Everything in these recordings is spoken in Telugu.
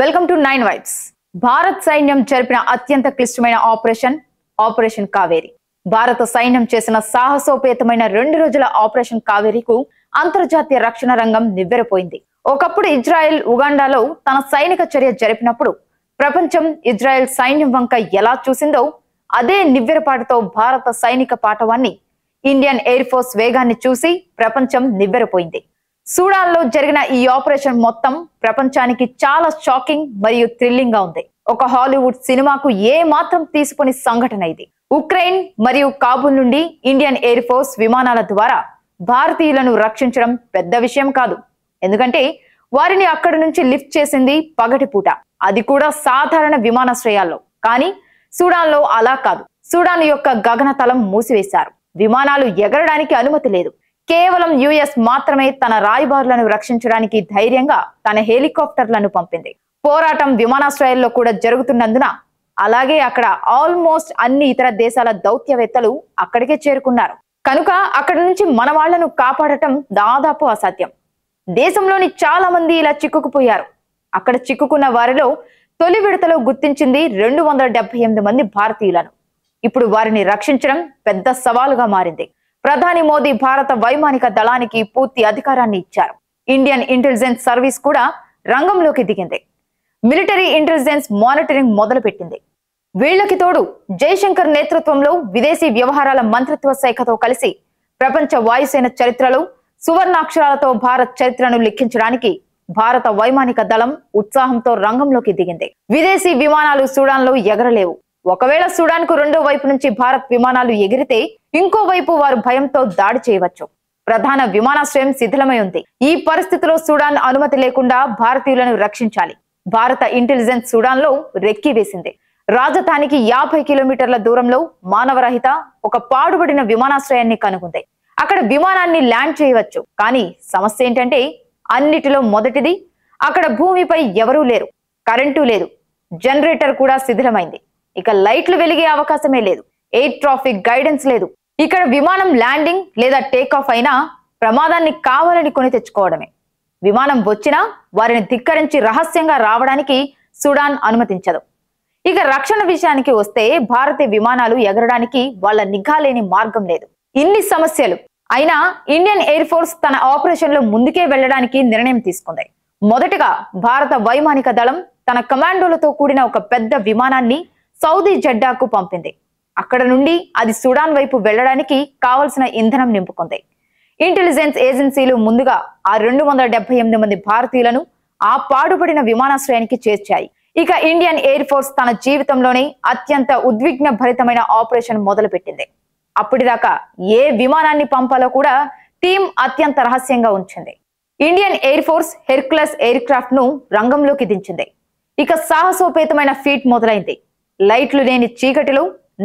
welcome to nine whites Bharat సైన్యం జరిపిన అత్యంత క్లిష్టమైన ఆపరేషన్ ఆపరేషన్ కావేరి భారత సైన్యం చేసిన సాహసోపేతమైన రెండు రోజుల ఆపరేషన్ కావేరీకు అంతర్జాతీయ రక్షణ రంగం నివ్వెరపోయింది ఒకప్పుడు ఇజ్రాయెల్ ఉగాండాలో తన సైనిక చర్య జరిపినప్పుడు ప్రపంచం ఇజ్రాయెల్ సైన్యం వంక ఎలా చూసిందో అదే నివ్వెరపాటుతో భారత సైనిక పాఠవాన్ని ఇండియన్ ఎయిర్ ఫోర్స్ వేగాన్ని చూసి ప్రపంచం నివ్వెరపోయింది సూడాన్ లో జరిగిన ఈ ఆపరేషన్ మొత్తం ప్రపంచానికి చాలా షాకింగ్ మరియు థ్రిల్లింగ్ గా ఉంది ఒక హాలీవుడ్ సినిమాకు ఏ మాత్రం తీసుకుని సంఘటన ఇది ఉక్రెయిన్ మరియు కాబుల్ నుండి ఇండియన్ ఎయిర్ ఫోర్స్ విమానాల ద్వారా భారతీయులను రక్షించడం పెద్ద విషయం కాదు ఎందుకంటే వారిని అక్కడి నుంచి లిఫ్ట్ చేసింది పగటిపూట అది కూడా సాధారణ విమానాశ్రయాల్లో కానీ సూడాన్ లో అలా కాదు సూడాన్ యొక్క గగనతలం మూసివేశారు విమానాలు ఎగరడానికి అనుమతి లేదు కేవలం యుఎస్ మాత్రమే తన రాయబారులను రక్షించడానికి ధైర్యంగా తన హెలికాప్టర్లను పంపింది పోరాటం విమానాశ్రయాల్లో కూడా జరుగుతున్నందున అలాగే అక్కడ ఆల్మోస్ట్ అన్ని ఇతర దేశాల దౌత్యవేత్తలు అక్కడికే చేరుకున్నారు కనుక అక్కడి నుంచి మన వాళ్లను కాపాడటం దాదాపు అసాధ్యం దేశంలోని చాలా మంది ఇలా చిక్కుకుపోయారు అక్కడ చిక్కుకున్న వారిలో తొలి విడతలో గుర్తించింది రెండు వందల ఎనిమిది మంది భారతీయులను ఇప్పుడు వారిని రక్షించడం పెద్ద సవాలుగా మారింది ప్రధాని మోదీ భారత వైమానిక దళానికి పూర్తి అధికారాన్ని ఇచ్చారు ఇండియన్ ఇంటెలిజెన్స్ సర్వీస్ కూడా రంగంలోకి దిగింది మిలిటరీ ఇంటెలిజెన్స్ మానిటరింగ్ మొదలుపెట్టింది వీళ్లకి తోడు జయశంకర్ నేతృత్వంలో విదేశీ వ్యవహారాల మంత్రిత్వ శాఖతో కలిసి ప్రపంచ వాయుసేన చరిత్రలో సువర్ణాక్షరాలతో భారత్ చరిత్రను లిఖించడానికి భారత వైమానిక దళం ఉత్సాహంతో రంగంలోకి దిగింది విదేశీ విమానాలు సూడాన్లో ఎగరలేవు ఒకవేళ సుడాన్ కు రెండో వైపు నుంచి భారత్ విమానాలు ఎగిరితే ఇంకోవైపు వారు భయంతో దాడి చేయవచ్చు ప్రధాన విమానాశ్రయం శిథిలమై ఉంది ఈ పరిస్థితిలో సుడాన్ అనుమతి లేకుండా భారతీయులను రక్షించాలి భారత ఇంటెలిజెన్స్ సుడాన్ లో రెక్కి వేసింది రాజధానికి యాభై కిలోమీటర్ల దూరంలో మానవరహిత ఒక పాడుబడిన విమానాశ్రయాన్ని కనుగొంది అక్కడ విమానాన్ని ల్యాండ్ చేయవచ్చు కానీ సమస్య ఏంటంటే అన్నిటిలో మొదటిది అక్కడ భూమిపై ఎవరూ లేరు కరెంటు లేదు జనరేటర్ కూడా శిథిలమైంది ఇక లైట్లు వెలిగే అవకాశమే లేదు ఎయిర్ ట్రాఫిక్ గైడెన్స్ లేదు ఇక్కడ విమానం ల్యాండింగ్ లేదా టేకాఫ్ అయినా ప్రమాదాన్ని కావాలని కొని తెచ్చుకోవడమే విమానం వచ్చినా వారిని ధిక్కరించి రహస్యంగా రావడానికి సుడాన్ అనుమతించదు ఇక రక్షణ విషయానికి వస్తే భారతీయ విమానాలు ఎగరడానికి వాళ్ళ నిఘా లేని మార్గం లేదు ఇన్ని సమస్యలు అయినా ఇండియన్ ఎయిర్ ఫోర్స్ తన ఆపరేషన్ లో ముందుకే వెళ్లడానికి నిర్ణయం తీసుకుంది మొదటగా భారత వైమానిక దళం తన కమాండోలతో కూడిన ఒక పెద్ద విమానాన్ని సౌదీ జడ్డాకు పంపింది అక్కడ నుండి అది సుడాన్ వైపు వెళ్లడానికి కావలసిన ఇంధనం నింపుకుంది ఇంటెలిజెన్స్ ఏజెన్సీలు ముందుగా ఆ రెండు వందల ఎనిమిది మంది భారతీయులను ఆ పాడుపడిన విమానాశ్రయానికి చేర్చాయి ఇక ఇండియన్ ఎయిర్ ఫోర్స్ తన జీవితంలోనే అత్యంత ఉద్విగ్న భరితమైన ఆపరేషన్ మొదలుపెట్టింది అప్పటిదాకా ఏ విమానాన్ని పంపాలో కూడా టీం అత్యంత రహస్యంగా ఉంచింది Indian air force Hercules aircraft ను రంగంలోకి దించింది ఇక సాహసోపేతమైన ఫీట్ మొదలైంది లైట్లు లేని చీకటిలో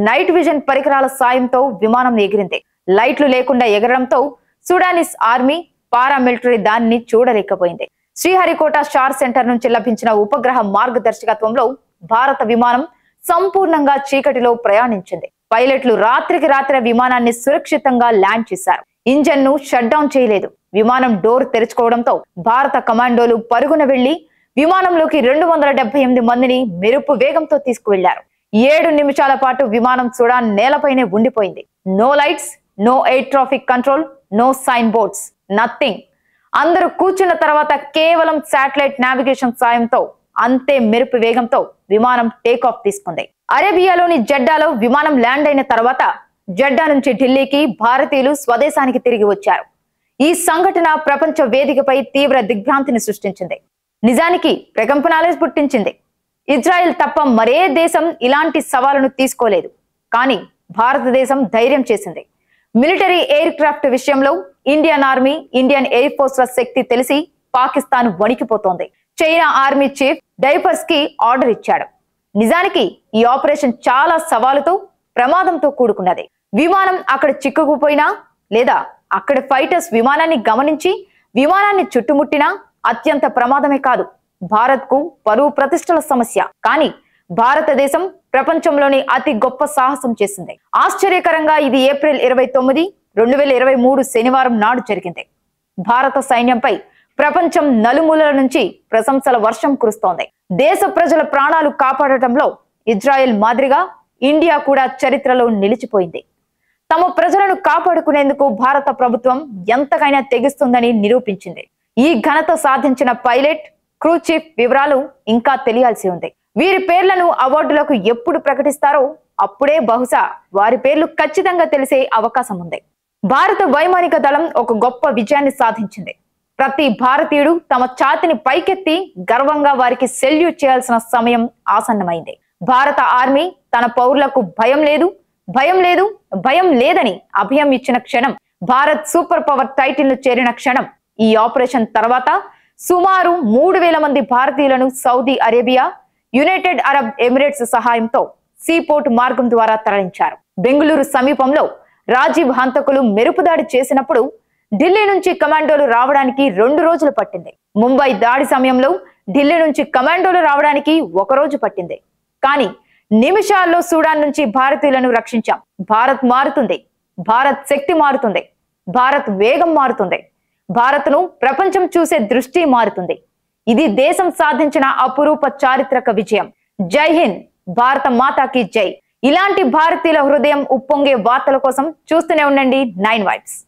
నైట్ విజన్ పరికరాల సాయంతో విమానం ఎగిరింది లైట్లు లేకుండా ఎగరడంతో సుడానిస్ ఆర్మీ పారామిలిటరీ దానిని చూడలేకపోయింది శ్రీహరికోట స్టార్ సెంటర్ నుంచి లభించిన ఉపగ్రహ మార్గదర్శకత్వంలో భారత విమానం సంపూర్ణంగా చీకటిలో ప్రయాణించింది పైలట్లు రాత్రికి రాత్రి విమానాన్ని సురక్షితంగా ల్యాండ్ చేశారు ఇంజన్ ను షట్ డౌన్ చేయలేదు విమానం డోర్ తెరుచుకోవడంతో భారత కమాండోలు పరుగున వెళ్లి విమానంలోకి రెండు వందల డెబ్బై ఎనిమిది మందిని మెరుపు వేగంతో తీసుకువెళ్లారు ఏడు నిమిషాల పాటు విమానం చూడా నేలపైనే ఉండిపోయింది no lights no air traffic control no sign boards nothing అందరూ కూర్చున్న తర్వాత కేవలం శాటిలైట్ నావిగేషన్ సాయంతో అంతే మెరుపు వేగంతో విమానం టేక్ ఆఫ్ తీసుకుంది అరేబియాలోని జెడ్డాలో విమానం ల్యాండ్ అయిన తర్వాత జెడ్డా నుంచి ఢిల్లీకి భారతీయులు స్వదేశానికి తిరిగి వచ్చారు ఈ సంఘటన ప్రపంచ వేదికపై తీవ్ర దిగ్భ్రాంతిని సృష్టించింది నిజానికి ప్రకంపనాలే పుట్టించింది ఇజ్రాయెల్ తప్ప మరే దేశం ఇలాంటి సవాలును తీసుకోలేదు కానీ భారతదేశం ధైర్యం చేసింది మిలిటరీ ఎయిర్ క్రాఫ్ట్ విషయంలో Indian army Indian air force ల శక్తి తెలిసి పాకిస్తాన్ వణికిపోతోంది చైనా ఆర్మీ చీఫ్ డైపర్స్ కి ఆర్డర్ ఇచ్చాడు నిజానికి ఈ ఆపరేషన్ చాలా సవాలుతో ప్రమాదంతో కూడుకున్నది విమానం అక్కడ చిక్కుకుపోయినా లేదా అక్కడ ఫైటర్స్ విమానాన్ని గమనించి విమానాన్ని చుట్టుముట్టినా అత్యంత ప్రమాదమే కాదు భారత్ కు పరువు ప్రతిష్టల సమస్య కానీ భారతదేశం ప్రపంచంలోని అతి గొప్ప సాహసం చేసింది ఆశ్చర్యకరంగా ఇది ఏప్రిల్ ఇరవై తొమ్మిది రెండు వేల ఇరవై మూడు శనివారం నాడు జరిగింది భారత సైన్యంపై ప్రపంచం నలుమూలల నుంచి ప్రశంసల వర్షం కురుస్తోంది దేశ ప్రజల ప్రాణాలు కాపాడటంలో ఇజ్రాయెల్ మాదిరిగా ఇండియా కూడా చరిత్రలో నిలిచిపోయింది తమ ప్రజలను కాపాడుకునేందుకు భారత ప్రభుత్వం ఎంతకైనా తెగిస్తుందని నిరూపించింది ఈ ఘనత సాధించిన పైలట్ క్రూ చీఫ్ వివరాలు ఇంకా తెలియాల్సి ఉంది వీరి పేర్లను అవార్డులకు ఎప్పుడు ప్రకటిస్తారో అప్పుడే బహుశా వారి పేర్లు ఖచ్చితంగా తెలిసే అవకాశం ఉంది భారత వైమానిక దళం ఒక గొప్ప విజయాన్ని సాధించింది ప్రతి భారతీయుడు తమ ఛాతిని పైకెత్తి గర్వంగా వారికి సెల్యూట్ చేయాల్సిన సమయం ఆసన్నమైంది భారత ఆర్మీ తన పౌరులకు భయం లేదు భయం లేదు భయం లేదని అభయం ఇచ్చిన క్షణం భారత్ సూపర్ పవర్ టైటిల్ ను చేరిన క్షణం ఈ ఆపరేషన్ తర్వాత సుమారు మూడు వేల మంది భారతీయులను Saudi Arabia United Arab Emirates సహాయంతో సీపోర్ట్ మార్గం ద్వారా తరలించారు బెంగళూరు సమీపంలో రాజీవ్ హంతకులు మెరుపుదాడి చేసినప్పుడు ఢిల్లీ నుంచి కమాండోలు రావడానికి రెండు రోజులు పట్టింది ముంబై దాడి సమయంలో ఢిల్లీ నుంచి కమాండోలు రావడానికి ఒక రోజు పట్టింది కానీ నిమిషాల్లో సూడాన్ నుంచి భారతీయులను రక్షించాం భారత్ మారుతుంది భారత్ శక్తి మారుతుంది భారత్ వేగం మారుతుంది భారత్ను ప్రపంచం చూసే దృష్టి మారుతుంది ఇది దేశం సాధించిన అపురూప చారిత్రక విజయం జై హింద్ భారత మాతాకి జై ఇలాంటి భారతీయుల హృదయం ఉప్పొంగే వార్తల కోసం చూస్తూనే ఉండండి నైన్ వైబ్స్